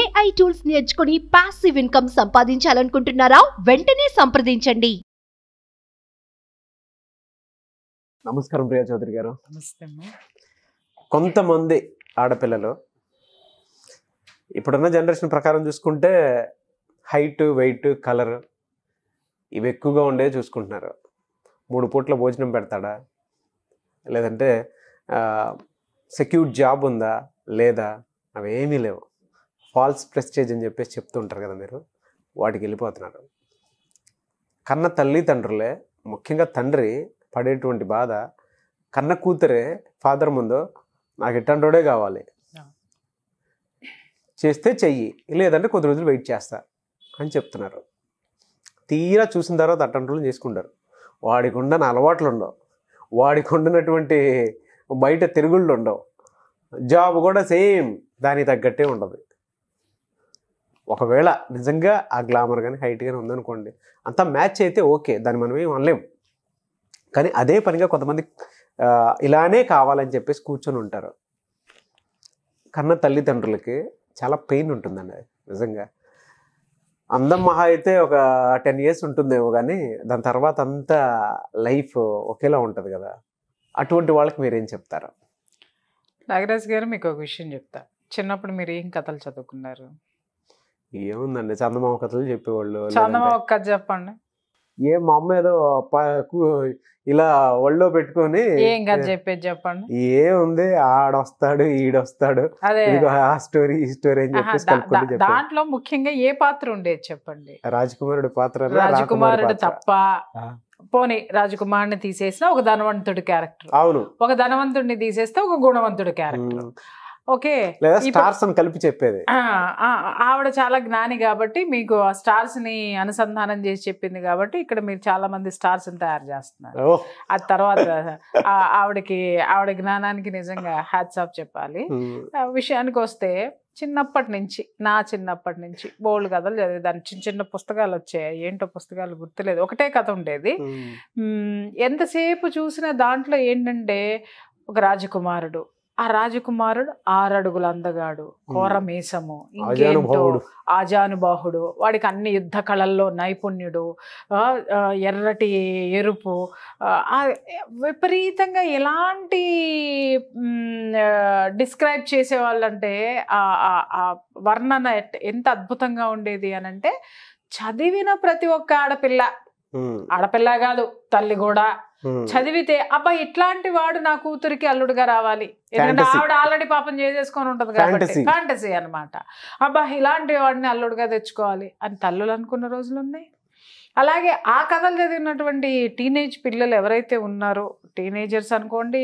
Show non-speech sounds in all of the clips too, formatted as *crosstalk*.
AI tools నేర్చుకుని passive income సంపాదించాలనుకుంటున్నారా వెంటనే సంప్రదించండి నమస్కారం ప్రియా చౌదరి గారు నమస్తే కొంతమంది ఆడపిల్లలు ఇప్పుడున్న జనరేషన్ ప్రకారం చూసుకుంటే హైట్ వెయిట్ కలర్ ఇవి ఎక్కువగా ఉండే చూసుకుంటున్నారు మూడు పూట్ల భోజనం పెడతాడా లేదంటే సెక్యూర్ జాబ్ ఉందా లేదా అవేమీ లేవు ఫాల్స్ ప్రెస్టేజ్ అని చెప్పేసి చెప్తుంటారు కదా మీరు వాటికి వెళ్ళిపోతున్నారు కన్న తల్లిదండ్రులే ముఖ్యంగా తండ్రి పడేటువంటి బాధ కన్న కూతురే ఫాదర్ ముందు నాకు ఇట్టంటోడే కావాలి చేస్తే చెయ్యి లేదంటే కొద్ది రోజులు వెయిట్ చేస్తా అని చెప్తున్నారు తీరా చూసిన తర్వాత అట్టంటోళ్ళు చేసుకుంటారు వాడికి ఉండని అలవాట్లు ఉండవు వాడికి ఉండనటువంటి బయట తిరుగుళ్ళు ఉండవు జాబ్ కూడా సేమ్ దానికి తగ్గట్టే ఉండదు ఒకవేళ నిజంగా ఆ గ్లామర్ కానీ హైట్ కానీ ఉందనుకోండి అంత మ్యాచ్ అయితే ఓకే దాన్ని మనం ఏం అనలేము కానీ అదే పనిగా కొంతమంది ఇలానే కావాలని చెప్పేసి కూర్చొని ఉంటారు కన్న తల్లిదండ్రులకి చాలా పెయిన్ ఉంటుందండి అది నిజంగా అందం మహా అయితే ఒక టెన్ ఇయర్స్ ఉంటుందేమో కానీ దాని తర్వాత అంతా లైఫ్ ఒకేలా ఉంటుంది కదా అటువంటి వాళ్ళకి మీరేం చెప్తారు నాగరాజ్ గారు మీకు ఒక విషయం చెప్తా చిన్నప్పుడు మీరు ఏం కథలు చదువుకున్నారు ఏముందండి చందమామ కథలు చెప్పేవాళ్ళు చందమామ కథ చెప్పండి ఏ మా అమ్మ ఏదో ఇలా ఒళ్ళో పెట్టుకొని ఏం చెప్పేది చెప్పండి ఏముంది ఆడొస్తాడు ఈడొస్తాడు ఆ స్టోరీ ఈ స్టోరీ అని చెప్పేసి దాంట్లో ముఖ్యంగా ఏ పాత్ర ఉండేది చెప్పండి రాజకుమారుడు పాత్ర రాజకుమారుడు తప్ప పోనీ రాజకుమారుని తీసేసిన ఒక ధనవంతుడు క్యారెక్టర్ అవును ఒక ధనవంతుడిని తీసేస్తే ఒక గుణవంతుడు క్యారెక్టర్ ఓకే లేదా స్టార్స్ అని కలిపి చెప్పేది ఆవిడ చాలా జ్ఞాని కాబట్టి మీకు ఆ స్టార్స్ ని అనుసంధానం చేసి చెప్పింది కాబట్టి ఇక్కడ మీరు చాలా మంది స్టార్స్ తయారు చేస్తున్నారు ఆ తర్వాత ఆవిడకి ఆవిడ జ్ఞానానికి నిజంగా హ్యాట్స్ ఆఫ్ చెప్పాలి విషయానికి వస్తే చిన్నప్పటి నుంచి నా చిన్నప్పటి నుంచి బోల్డ్ కథలు చదివేదాన్ని చిన్న చిన్న పుస్తకాలు వచ్చాయి ఏంటో పుస్తకాలు గుర్తులేదు ఒకటే కథ ఉండేది ఎంతసేపు చూసినా దాంట్లో ఏంటంటే ఒక రాజకుమారుడు ఆ రాజకుమారుడు ఆరడుగుల అందగాడు మీసము ఇంకేంటో ఆజానుబాహుడు వాడికి అన్ని యుద్ధ కళల్లో నైపుణ్యుడు ఎర్రటి ఎరుపు విపరీతంగా ఎలాంటి డిస్క్రైబ్ చేసేవాళ్ళంటే ఆ వర్ణన ఎంత అద్భుతంగా ఉండేది అని అంటే చదివిన ప్రతి ఒక్క ఆడపిల్ల ఆడపిల్ల కాదు తల్లి కూడా చదివితే అబ్బా ఇట్లాంటి వాడు నా కూతురికి అల్లుడుగా రావాలి ఎందుకంటే ఆవిడ ఆల్రెడీ పాపం చేసేసుకొని ఉంటది కాబట్టి ఫ్యాంటసీ అనమాట అబ్బా ఇలాంటి వాడిని అల్లుడుగా తెచ్చుకోవాలి అని తల్లులు అనుకున్న రోజులు ఉన్నాయి అలాగే ఆ కథలు చదివినటువంటి టీనేజ్ పిల్లలు ఎవరైతే ఉన్నారో టీనేజర్స్ అనుకోండి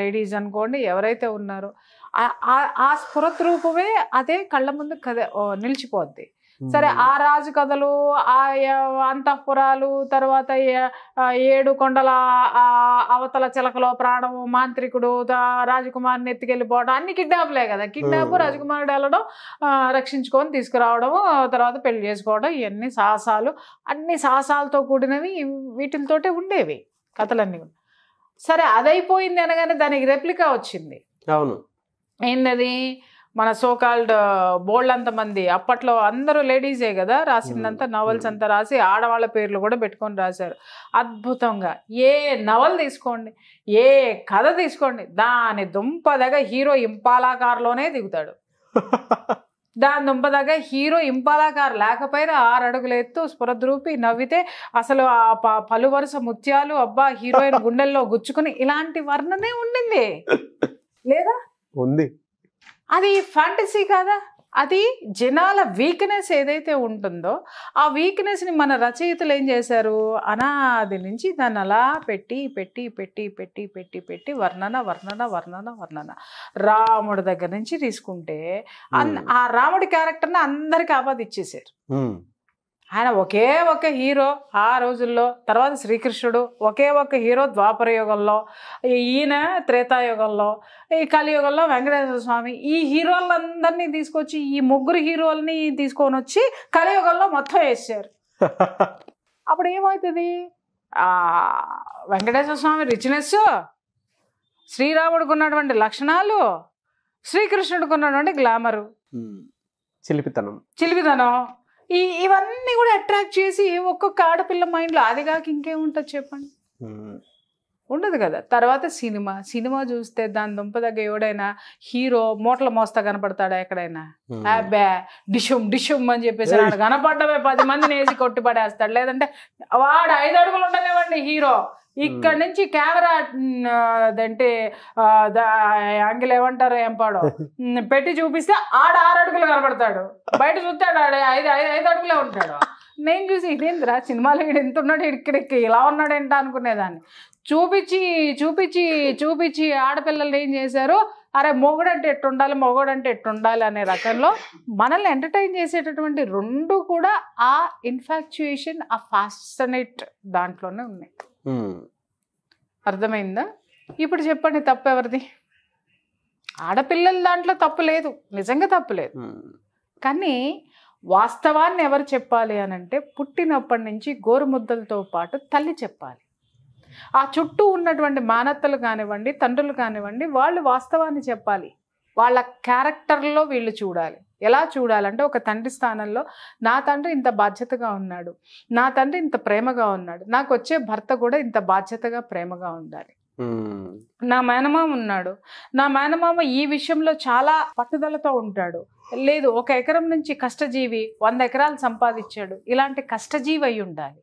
లేడీస్ అనుకోండి ఎవరైతే ఉన్నారో ఆ స్ఫురత్ రూపమే అదే కళ్ళ ముందు కథ నిలిచిపోద్ది సరే ఆ రాజు కథలు ఆ అంతఃపురాలు తర్వాత ఏడు కొండల అవతల చిలకలో ప్రాణము మాంత్రికుడు రాజకుమారిని ఎత్తుకెళ్ళిపోవడం అన్ని కిడ్నాప్లే కదా కిడ్నాప్ రాజకుమారుడు వెళ్ళడం రక్షించుకొని తీసుకురావడం తర్వాత పెళ్లి చేసుకోవడం ఇవన్నీ సాహసాలు అన్ని సాహసాలతో కూడినవి వీటితోటే ఉండేవి కథలన్నీ సరే అదైపోయింది అనగానే దానికి రెప్లికా వచ్చింది అవును ఏంటది మన సోకాల్డ్ uh, బోల్డ్ అంతమంది అప్పట్లో అందరూ లేడీసే కదా రాసిందంతా నవల్స్ అంతా రాసి ఆడవాళ్ళ పేర్లు కూడా పెట్టుకొని రాశారు అద్భుతంగా ఏ నవల్ తీసుకోండి ఏ కథ తీసుకోండి దాని దుంపదగా హీరో ఇంపాలాకార్లోనే దిగుతాడు *laughs* దాని దుంపదగా హీరో ఇంపాలాకారు లేకపోయినా ఆరు అడుగులు ఎత్తు స్పురద్రూపి నవ్వితే అసలు ఆ పలు వరుస ముత్యాలు అబ్బా హీరోయిన్ గుండెల్లో గుచ్చుకుని ఇలాంటి వర్ణనే ఉండింది *laughs* లేదా ఉంది అది ఫ్యాంటసీ కాదా అది జనాల వీక్నెస్ ఏదైతే ఉంటుందో ఆ వీక్నెస్ని మన రచయితలు ఏం చేశారు అనాది నుంచి దాన్ని అలా పెట్టి పెట్టి పెట్టి పెట్టి పెట్టి పెట్టి వర్ణన వర్ణన వర్ణన వర్ణన రాముడి దగ్గర నుంచి తీసుకుంటే ఆ రాముడి క్యారెక్టర్ని అందరికి ఆపాదిచ్చేసారు ఆయన ఒకే ఒక హీరో ఆ రోజుల్లో తర్వాత శ్రీకృష్ణుడు ఒకే ఒక హీరో ద్వాపర యుగంలో ఈయన త్రేతాయుగంలో ఈ కలియుగంలో వెంకటేశ్వర స్వామి ఈ హీరోలందరినీ తీసుకొచ్చి ఈ ముగ్గురు హీరోల్ని తీసుకొని వచ్చి కలియుగంలో మొత్తం వేసారు *laughs* అప్పుడు ఏమవుతుంది వెంకటేశ్వర స్వామి రిచ్నెస్ శ్రీరాముడికి ఉన్నటువంటి లక్షణాలు శ్రీకృష్ణుడికి ఉన్నటువంటి గ్లామరు చిలిపితనం చిలిపితనం ఈ ఇవన్నీ కూడా అట్రాక్ట్ చేసి ఒక్కొక్క ఆడపిల్ల మైండ్లో అది కాక ఇంకేముంటుంది చెప్పండి ఉండదు కదా తర్వాత సినిమా సినిమా చూస్తే దాని దుంప దగ్గర ఎవడైనా హీరో మూటల మోస్తా కనపడతాడా ఎక్కడైనా అబ్బా డిషుమ్ డిషుమ్ అని చెప్పేసి ఆడు కనపడ్డమే పది మందిని వేసి కొట్టి పడేస్తాడు లేదంటే వాడు ఐదు అడుగులు ఉండలేవండి హీరో ఇక్కడ నుంచి కెమెరా అదంటే యాంగిల్ ఏమంటారు ఎంపాడో *laughs* పెట్టి చూపిస్తే ఆడ ఆరు అడుగులు కనబడతాడు బయట చూస్తాడు ఆడ ఐదు ఐదు ఐదు అడుగులే ఉంటాడు నేను చూసి ఇదేందిరా సినిమాలో వీడు ఎంత ఉన్నాడు ఇక్కడికి ఇలా ఉన్నాడు ఏంటో అనుకునేదాన్ని చూపించి చూపించి చూపించి ఆడపిల్లలు ఏం చేశారు అరే మొగుడంటే ఎట్టుండాలి ఎట్టు ఎట్టుండాలి అనే రకంలో మనల్ని ఎంటర్టైన్ చేసేటటువంటి రెండు కూడా ఆ ఇన్ఫాక్చుయేషన్ ఆ ఫ్యాషనేట్ దాంట్లోనే ఉన్నాయి అర్థమైందా ఇప్పుడు చెప్పండి తప్పు ఎవరిది ఆడపిల్లల దాంట్లో తప్పు లేదు నిజంగా తప్పు లేదు కానీ వాస్తవాన్ని ఎవరు చెప్పాలి అని అంటే పుట్టినప్పటి నుంచి గోరుముద్దలతో పాటు తల్లి చెప్పాలి ఆ చుట్టూ ఉన్నటువంటి మానత్తలు కానివ్వండి తండ్రులు కానివ్వండి వాళ్ళు వాస్తవాన్ని చెప్పాలి వాళ్ళ క్యారెక్టర్లో వీళ్ళు చూడాలి ఎలా చూడాలంటే ఒక తండ్రి స్థానంలో నా తండ్రి ఇంత బాధ్యతగా ఉన్నాడు నా తండ్రి ఇంత ప్రేమగా ఉన్నాడు నాకు వచ్చే భర్త కూడా ఇంత బాధ్యతగా ప్రేమగా ఉండాలి నా మేనమామ ఉన్నాడు నా మేనమామ ఈ విషయంలో చాలా పట్టుదలతో ఉంటాడు లేదు ఒక ఎకరం నుంచి కష్టజీవి వంద ఎకరాలు సంపాదించాడు ఇలాంటి కష్టజీవి అయి ఉండాలి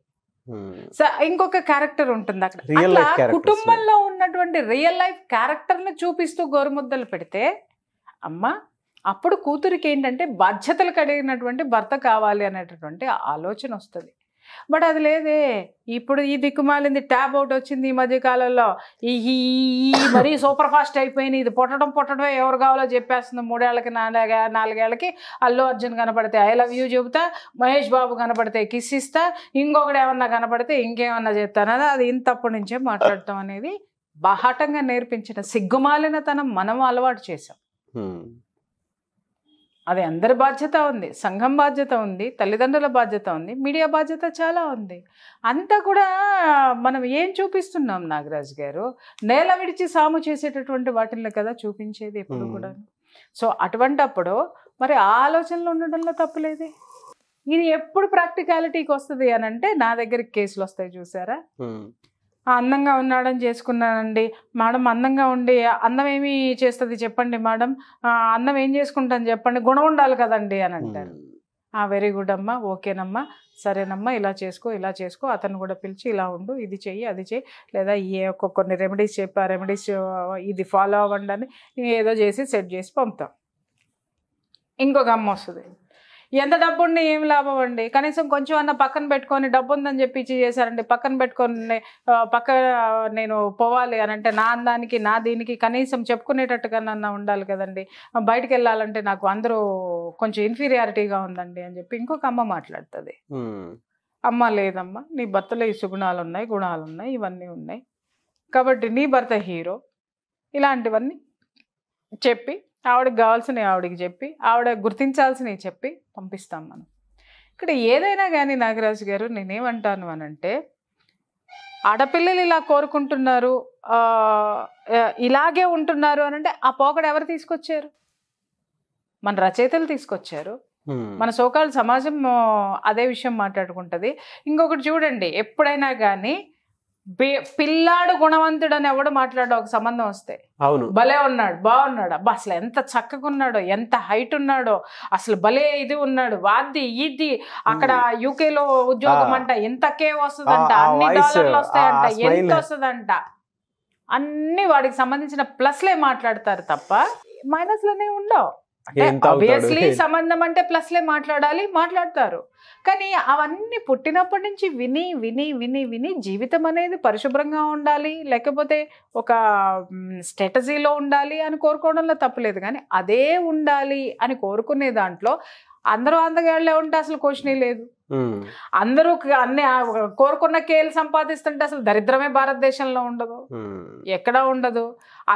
ఇంకొక క్యారెక్టర్ ఉంటుంది అక్కడ అట్లా కుటుంబంలో ఉన్నటువంటి రియల్ లైఫ్ క్యారెక్టర్ను చూపిస్తూ గోరుముద్దలు పెడితే అమ్మ అప్పుడు కూతురికి ఏంటంటే బాధ్యతలు కలిగినటువంటి భర్త కావాలి అనేటటువంటి ఆలోచన వస్తుంది బట్ అది లేదే ఇప్పుడు ఈ దిక్కుమాలింది ట్యాబ్ అవుట్ వచ్చింది ఈ మధ్య కాలంలో ఈ మరీ సూపర్ ఫాస్ట్ అయిపోయింది ఇది పొట్టడం పొట్టడమే ఎవరు కావాలో చెప్పేస్తుంది మూడేళ్ళకి నాలుగే నాలుగేళ్ళకి అల్లు అర్జున్ కనపడితే ఐ లవ్ యూ చెబుతా మహేష్ బాబు కనపడితే కిస్ ఇస్తా ఇంకొకటి ఏమన్నా కనపడితే ఇంకేమన్నా చెప్తాను అది అది ఇంతప్పటి నుంచే మాట్లాడటం అనేది బాహాటంగా నేర్పించిన సిగ్గుమాలినతనం మనం అలవాటు చేసాం అది అందరి బాధ్యత ఉంది సంఘం బాధ్యత ఉంది తల్లిదండ్రుల బాధ్యత ఉంది మీడియా బాధ్యత చాలా ఉంది అంతా కూడా మనం ఏం చూపిస్తున్నాం నాగరాజ్ గారు నేల విడిచి సాము చేసేటటువంటి వాటిల్లో కదా చూపించేది ఎప్పుడు కూడా సో అటువంటప్పుడు మరి ఆ ఆలోచనలు ఉండడంలో తప్పులేదే ఇది ఎప్పుడు ప్రాక్టికాలిటీకి వస్తుంది అని అంటే నా దగ్గర కేసులు వస్తాయి చూసారా అందంగా ఉన్నాడని చేసుకున్నానండి మేడం అందంగా ఉండి అందం ఏమి చేస్తుంది చెప్పండి మేడం అందం ఏం చేసుకుంటాను చెప్పండి గుణం ఉండాలి కదండి అని అంటారు వెరీ గుడ్ అమ్మా ఓకేనమ్మా సరేనమ్మా ఇలా చేసుకో ఇలా చేసుకో అతను కూడా పిలిచి ఇలా ఉండు ఇది చెయ్యి అది చెయ్యి లేదా ఏ ఒక్క కొన్ని రెమెడీస్ చెప్పి రెమెడీస్ ఇది ఫాలో అవ్వండి అని ఏదో చేసి సెట్ చేసి పంపుతాం ఇంకొక అమ్మ వస్తుంది ఎంత డబ్బు ఉండి ఏం లాభం అండి కనీసం కొంచెం అన్న పక్కన పెట్టుకొని డబ్బు ఉందని చెప్పి ఇచ్చి చేశారండి పక్కన పెట్టుకొని పక్క నేను పోవాలి అని అంటే నా అందానికి నా దీనికి కనీసం చెప్పుకునేటట్టుగా ఉండాలి కదండి బయటకు వెళ్ళాలంటే నాకు అందరూ కొంచెం ఇన్ఫీరియారిటీగా ఉందండి అని చెప్పి ఇంకొక అమ్మ మాట్లాడుతుంది అమ్మ లేదమ్మా నీ భర్తలో ఈ సుగుణాలు ఉన్నాయి గుణాలు ఉన్నాయి ఇవన్నీ ఉన్నాయి కాబట్టి నీ భర్త హీరో ఇలాంటివన్నీ చెప్పి ఆవిడకి కావాల్సినవి ఆవిడకి చెప్పి ఆవిడ గుర్తించాల్సినవి చెప్పి పంపిస్తాం మనం ఇక్కడ ఏదైనా కానీ నాగరాజు గారు నేనేమంటాను అనంటే ఆడపిల్లలు ఇలా కోరుకుంటున్నారు ఇలాగే ఉంటున్నారు అని అంటే ఆ పోకడ ఎవరు తీసుకొచ్చారు మన రచయితలు తీసుకొచ్చారు మన సోకాల సమాజం అదే విషయం మాట్లాడుకుంటుంది ఇంకొకటి చూడండి ఎప్పుడైనా కానీ పిల్లాడు గుణవంతుడు అని ఎవడు మాట్లాడో ఒక సంబంధం వస్తే అవును భలే ఉన్నాడు బాగున్నాడు అబ్బా అసలు ఎంత చక్కగా ఉన్నాడో ఎంత హైట్ ఉన్నాడో అసలు భలే ఇది ఉన్నాడు వాద్ది ఇది అక్కడ యూకే లో ఉద్యోగం అంట ఇంతకే వస్తుందంట అన్ని డాలర్లు వస్తాయంట ఎంత వస్తుందంట అన్ని వాడికి సంబంధించిన ప్లస్లే మాట్లాడతారు తప్ప లోనే ఉండవు ఆబ్వియస్లీ *laughs* సంబంధం అంటే ప్లస్లే మాట్లాడాలి మాట్లాడతారు కానీ అవన్నీ పుట్టినప్పటి నుంచి విని విని విని విని జీవితం అనేది పరిశుభ్రంగా ఉండాలి లేకపోతే ఒక స్ట్రాటజీలో ఉండాలి అని కోరుకోవడంలో తప్పలేదు కానీ అదే ఉండాలి అని కోరుకునే దాంట్లో అందరూ అందగాళ్ళే ఉంటే అసలు క్వశ్చనే లేదు అందరూ అన్ని కోరుకున్న కేలు సంపాదిస్తుంటే అసలు దరిద్రమే భారతదేశంలో ఉండదు ఎక్కడా ఉండదు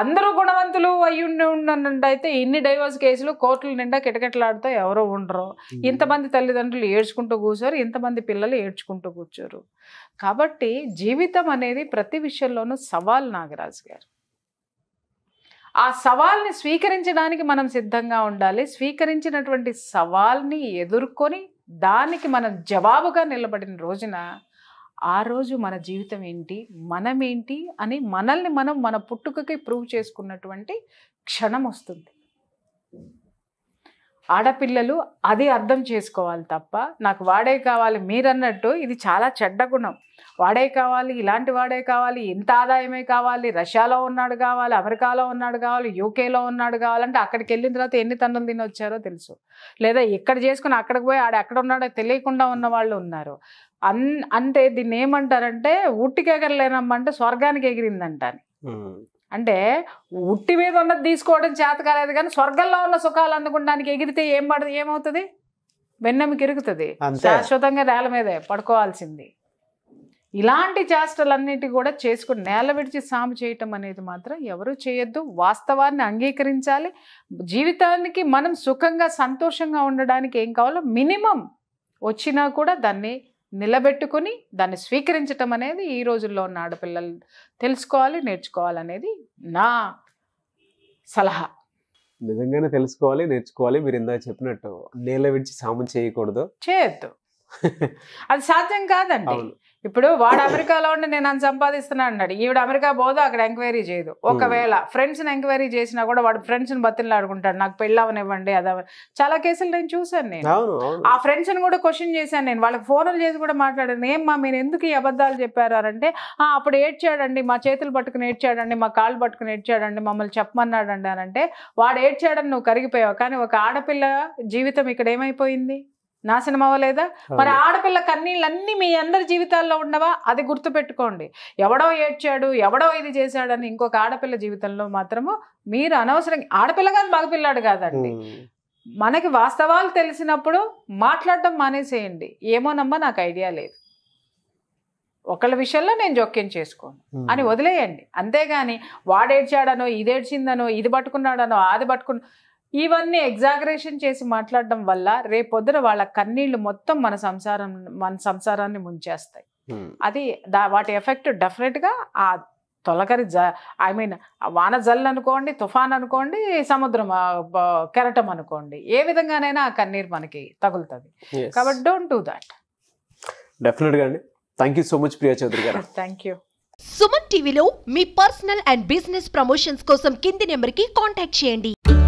అందరూ గుణవంతులు అయ్యుండి ఉండనండి అయితే ఇన్ని డైవర్స్ కేసులు కోర్టుల నిండా కిటకిటలాడుతూ ఎవరో ఉండరు ఇంతమంది తల్లిదండ్రులు ఏడ్చుకుంటూ కూర్చోరు ఇంతమంది పిల్లలు ఏడ్చుకుంటూ కూర్చోరు కాబట్టి జీవితం అనేది ప్రతి విషయంలోనూ సవాల్ నాగరాజు గారు ఆ సవాల్ని స్వీకరించడానికి మనం సిద్ధంగా ఉండాలి స్వీకరించినటువంటి సవాల్ని ఎదుర్కొని దానికి మనం జవాబుగా నిలబడిన రోజున ఆ రోజు మన జీవితం ఏంటి మనమేంటి అని మనల్ని మనం మన పుట్టుకకి ప్రూవ్ చేసుకున్నటువంటి క్షణం వస్తుంది ఆడపిల్లలు అది అర్థం చేసుకోవాలి తప్ప నాకు వాడే కావాలి మీరన్నట్టు ఇది చాలా చెడ్డ గుణం వాడే కావాలి ఇలాంటి వాడే కావాలి ఇంత ఆదాయమే కావాలి రష్యాలో ఉన్నాడు కావాలి అమెరికాలో ఉన్నాడు కావాలి యూకేలో ఉన్నాడు కావాలంటే అక్కడికి వెళ్ళిన తర్వాత ఎన్ని తన్నులు తిని వచ్చారో తెలుసు లేదా ఇక్కడ చేసుకుని అక్కడికి పోయి ఆడ ఎక్కడ ఉన్నాడో తెలియకుండా ఉన్న వాళ్ళు ఉన్నారు అన్ అంటే దీన్ని ఏమంటారంటే ఉట్టికెగరలేనమ్మంటే స్వర్గానికి ఎగిరిందంటాను అంటే ఉట్టి మీద ఉన్నది తీసుకోవడం చేత కాలేదు కానీ స్వర్గంలో ఉన్న సుఖాలు అందుకోవడానికి ఎగిరితే ఏం పడ ఏమవుతుంది వెన్నెమ్మ ఇరుగుతుంది శాశ్వతంగా నేల మీదే పడుకోవాల్సింది ఇలాంటి చేష్టలన్నిటి కూడా చేసుకుని నేల విడిచి సాము చేయటం అనేది మాత్రం ఎవరు చేయొద్దు వాస్తవాన్ని అంగీకరించాలి జీవితానికి మనం సుఖంగా సంతోషంగా ఉండడానికి ఏం కావాలో మినిమం వచ్చినా కూడా దాన్ని నిలబెట్టుకుని దాన్ని స్వీకరించటం అనేది ఈ రోజుల్లో ఉన్న ఆడపిల్లలు తెలుసుకోవాలి నేర్చుకోవాలనేది నా సలహా నిజంగానే తెలుసుకోవాలి నేర్చుకోవాలి మీరు ఇందాక చెప్పినట్టు నేల విడిచి సాము చేయకూడదు చేయొద్దు *laughs* అది సాధ్యం కాదండి ఇప్పుడు వాడు అమెరికాలో ఉండి నేను సంపాదిస్తున్నా అన్నాడు ఈవిడ అమెరికా పోదు అక్కడ ఎంక్వైరీ చేయదు ఒకవేళ hmm. ఫ్రెండ్స్ని ఎంక్వైరీ చేసినా కూడా వాడు ఫ్రెండ్స్ని బతిలాడుకుంటాడు నాకు పెళ్ళి అవనివ్వండి అదవ చాలా కేసులు నేను చూశాను నేను ఆ ఫ్రెండ్స్ని కూడా క్వశ్చన్ చేశాను నేను వాళ్ళకి ఫోన్లు చేసి కూడా మాట్లాడాను ఏమ్మా మీరు ఎందుకు ఈ అబద్ధాలు చెప్పారు అంటే అప్పుడు ఏడ్చాడండి మా చేతులు పట్టుకుని ఏడ్చాడండి మా కాళ్ళు పట్టుకుని ఏడ్చాడండి మమ్మల్ని చెప్పమన్నాడండి అని అంటే వాడు ఏడ్చాడని నువ్వు కరిగిపోయావు కానీ ఒక ఆడపిల్ల జీవితం ఇక్కడ ఏమైపోయింది నాశనం అవ్వలేదా మరి ఆడపిల్ల కన్నీళ్ళన్నీ మీ అందరి జీవితాల్లో ఉండవా అది గుర్తుపెట్టుకోండి ఎవడో ఏడ్చాడు ఎవడో ఇది చేశాడని ఇంకొక ఆడపిల్ల జీవితంలో మాత్రము మీరు అనవసరం ఆడపిల్ల కాదు మగపిల్లాడు కాదండి మనకి వాస్తవాలు తెలిసినప్పుడు మాట్లాడటం మానేసేయండి ఏమోనమ్మా నాకు ఐడియా లేదు ఒకళ్ళ విషయంలో నేను జోక్యం చేసుకోను అని వదిలేయండి అంతేగాని వాడేడ్చాడనో ఇదేడ్చిందనో ఇది పట్టుకున్నాడనో అది పట్టుకున్నా ఇవన్నీ ఎగ్జాగరేషన్ చేసి మాట్లాడడం వల్ల రేపొద్దున వాళ్ళ కన్నీళ్లు మొత్తం మన సంసారం మన సంసారాన్ని ముంచేస్తాయి అది దా వాటి ఎఫెక్ట్ డెఫినెట్గా ఆ తొలకరి జ ఐ మీన్ వాన జల్ అనుకోండి తుఫాన్ అనుకోండి సముద్రం కెరటం అనుకోండి ఏ విధంగానైనా ఆ కన్నీరు మనకి తగులుతుంది కాబట్టి డోంట్ డూ దాట్ డెఫినెట్గా అండి thank you so much Priya Chowdary garu thank *laughs* you Suman టీవీలో మీ పర్సనల్ అండ్ బిజినెస్ ప్రమోషన్స్ కోసం కింది నెంబర్కి కాంటాక్ట్ చేయండి